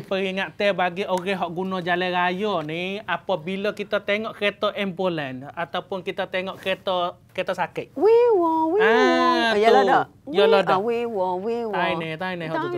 bagi peringatan bagi orang yang guna jalan raya ni apabila kita tengok kereta ambulan ataupun kita tengok kereta kereta sakit. We wo we wo. Ah, ya lada. Ya lada. We wo we wo. Tai ne tai ne hotu.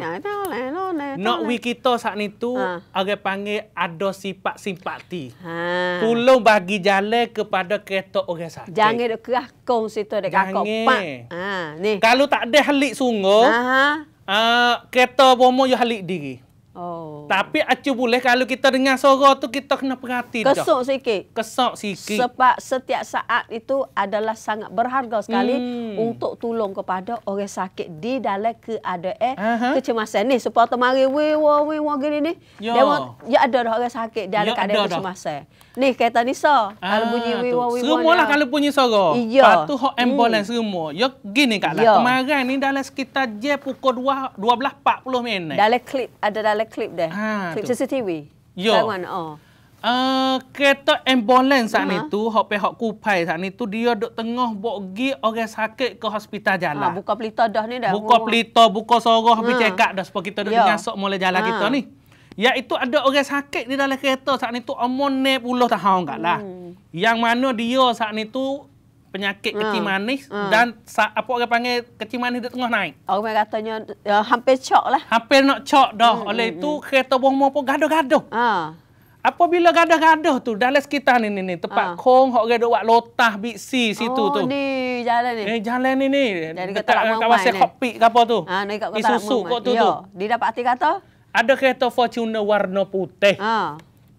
Nak we kita saat ni tu ah. orang ah. panggil ada sifat simpati. Ha. Tolong bagi jalan kepada kereta orang sakit. Jangan dok kerah kong situ dek kakak pak. Ha ni. Kalau tak ada halik sungguh. Ha. Uh, ah, kereta bomo yo ya halik diri. Oh. Tapi acu boleh kalau kita dengar suara tu kita kena perhati dah. Kesok sikit. Kesok sikit. Sebab setiap saat itu adalah sangat berharga sekali hmm. untuk tolong kepada orang sakit di dalam keadaan eh, kecemasan ni. Supaya temari we wo we gini ni. Dia mau ya ada dah orang sakit dalam ya, keadaan kecemasan. Ni kata ni so. Ah, kalau bunyi we wo we wo. Semualah kalau bunyi suara. Iya. Patu hok ambulans hmm. semua. Ya gini kak lah. Kemarin ni dalam sekitar je pukul 2 12.40 minit. Dalam klip ada dalam that clip dah. Ha, clip tu. CCTV. Yo. That one. Oh. Uh, kereta ambulans saat ni tu, hok pe hok kupai saat ni dia duk tengah bawa pergi orang sakit ke hospital jalan. Ha, buka pelita dah ni dah. Buka pelita, buka sorok, ha. habis ah. cekak dah supaya kita dah nyasuk mula jalan ha. kita ni. Iaitu ada orang sakit di dalam kereta saat ni tu, omong ni puluh tahun kat lah. Hmm. Yang mana dia saat ni penyakit uh, kecil manis uh. dan sa, apa orang panggil kecil manis di tengah naik. Orang katanya uh, hampir cok lah. Hampir nak cok dah. Mm, Oleh mm, itu, mm. kereta bomba pun gaduh-gaduh. Uh. Apabila gaduh-gaduh tu, dalam sekitar ni, ni, ni tempat uh. kong, orang ada buat lotah biksi situ oh, tu. Oh, ni jalan ni. Eh, jalan ni ni. Dekat kawasan kopi ke apa tu. Ha, ni kat kota Isusu, tak mahu Tu, tu. Dia dapat hati kata? Ada kereta Fortuner warna putih. Ha. Uh.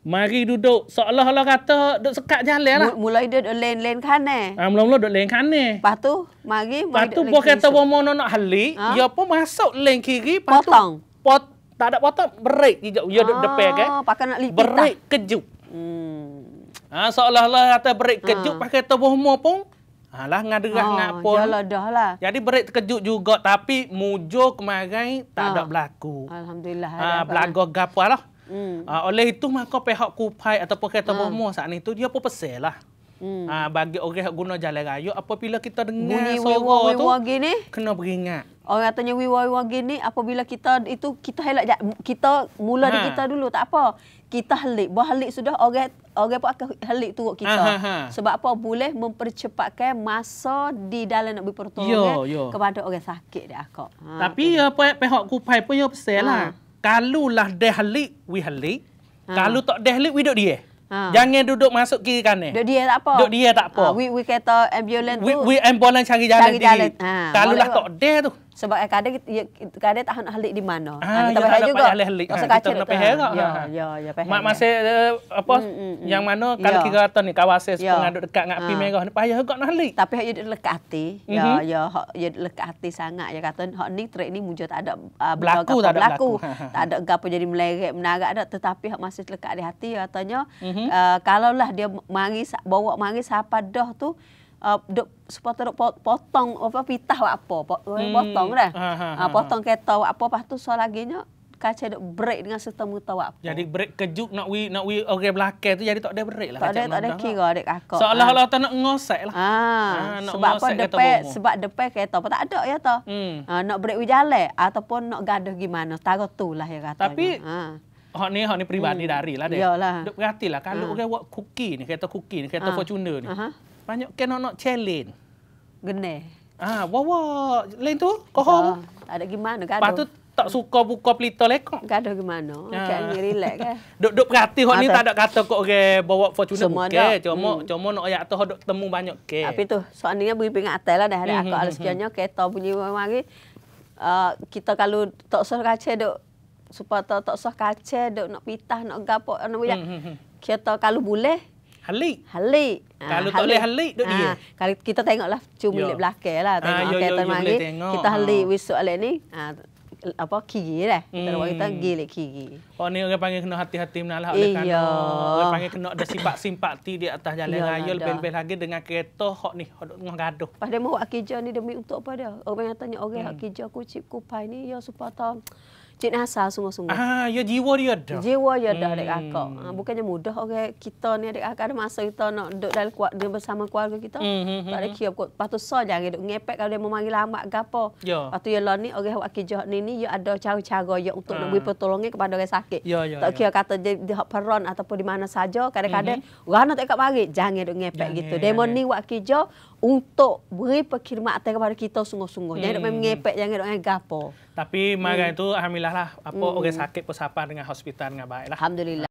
Mari duduk seolah-olah kata duduk sekat jalan lah. Mulai duduk lain-lain kanan. Ah, mula-mula duduk lain kanan. Lepas tu, mari. Lepas tu, buah kata buah mana nak halik, ha? ya pun masuk lain kiri. Potong. Tu, pot, tak ada potong, break. Ya ah, duduk depan kan. Pakai nak lipit Break tak? kejuk. Hmm. Ah, seolah-olah kata berik ha. kejuk, pakai kata buah mana pun. Alah, ngadrah, oh, ah, ngak pun. Yalah, dah lah. Jadi, break terkejut juga. Tapi, mujur kemarin tak ha. ada berlaku. Alhamdulillah. Ah, berlaku gapa lah. Hmm. Uh, oleh itu maka pihak kupai ataupun kereta hmm. Ah. bomoh saat ni tu dia pun pesel lah. Hmm. Uh, bagi orang guna jalan raya apabila kita dengar Bunyi suara wiwa, tu wiwa gini, kena beringat. Orang katanya wiwa-wiwa gini apabila kita itu kita helak kita mula ha. kita dulu tak apa. Kita helik, helik sudah orang orang pun akan helik turut kita. Ha, ha, ha, Sebab apa? Boleh mempercepatkan masa di dalam nak berpertolongan kepada orang sakit dia akak. Ha, Tapi apa pihak kupai pun ya pesel ha. Lah kalau lah deh lik, we halik. Ha. Kalau tak deh lik, we duduk dia. Ha. Jangan duduk masuk kiri kanan. Duduk dia tak apa. Duduk dia tak apa. Ha. We, we kata ambulans tu. We, we ambulans cari jalan, cari jalan. Ha. Kalau lah tak deh tu sebab kadang ya, kita kadang tak nak halik di mana. Ah, ha, kita ya, juga. Halik -halik. ha, kita kena payah ya, juga. Ya, ya, ya payah. Mak masih eh, uh, apa mm, mm, mm. yang mana kalau ya. kira kata ni kawasan ya. pengaduk dekat ngak api ha. merah ni payah juga nak halik. Tapi hak lekat hati. Ya, mhm. ya, hak ya lekat hati sangat ya kata hak ni trek ni mujur tak ada uh, berlaku, tak ada berlaku. tak ada gapo jadi melerek menarak ada tetapi hak masih lekat di hati katanya. Mm -hmm. kalaulah dia mari bawa mari siapa dah tu uh, supporter potong oh, apa pitah apa eh, hmm. potong dah hmm. uh, potong kereta apa lepas tu soal lagi nya kaca dok break dengan sistem muta apa jadi break kejuk nak wi nak wi orang okay, belakang tu jadi tak ada break lah tak ada tak ada kira adik kakak seolah-olah ah. tak nak ngosak lah ha. ha. sebab apa depe sebab depe kereta apa tak ada ya tu hmm. ha. nak break wi jalan ataupun nak gaduh gimana taro tu lah ya katanya tapi ha. Hak ni hak ni peribadi hmm. dari lah deh Iyalah. Dok perhatilah kalau ha. orang buat kuki ni, kereta cookie ni, kereta ha. Fortuner ni. Aha banyak kena nak challenge. Gene. Ah, wow wow, lain tu, kohom. Tak ada gimana kan? Patu tak suka buka pelita lekok. Tak ada gimana. Ah. Kan ni relax kan. Duk duk perhati hok ni tak ada kata kok ge bawa fortune Semua okay. Cuma hmm. cuma nak ayat tu hok temu banyak ke. Tapi tu, soalnya bagi pingat atas lah dah ada akak al mhm, sekiannya mhm, mhm. kereta bunyi mari. Ah, kita kalau tak sah kaca duk supaya tak sah kaca duk nak pitah nak gapo nak ya. Kita kalau boleh Halik. Halik. Ah, kalau tak boleh halik, duduk ah, dia. Kalau kita tengoklah cium milik belakang lah. Ah, tengok, ha, yo, okay, yo, Kita halik ha. wisuk alik ni. Ha, apa kiri lah. Hmm. Kita kita gile kiri. Oh ni orang panggil kena hati-hati menalah oleh kanan. Orang panggil kena ada sibak simpati di atas jalan raya lebih-lebih lagi dengan kereta hok ni hok dengan gaduh. Padahal mau akija ni demi untuk apa dia? Orang yang tanya orang hmm. akija kucip kupai ni ya supaya tahu Cik Nasa sungguh-sungguh. Ah, ya jiwa dia ada. Jiwa dia ada hmm. adik akak. Ah, bukannya mudah orang okay. kita ni ada akak ada masa kita nak duduk dalam keluarga bersama keluarga kita. Mm -hmm. Tak ada kira hmm. kot. Lepas so jangan duduk ngepek kalau dia memanggil lambat gapo. apa. Ya. Lepas tu yalah ni orang awak kerja ni ni dia ya ada cara-cara yo ya untuk uh. nak ah. beri pertolongan kepada orang sakit. Ya, ya, tak ya. kira ya. kata dia di peron ataupun di mana saja kadang-kadang mm -hmm. orang nak ikat mari jangan duduk ngepek jangan, gitu. Demo ni awak kerja untuk beri perkhidmatan kepada kita sungguh-sungguh. Jangan hmm. mengepek, jangan dengan gapo. Tapi marah hmm. itu alhamdulillah lah apa hmm. orang sakit pun sapar dengan hospital dengan baiklah. Alhamdulillah.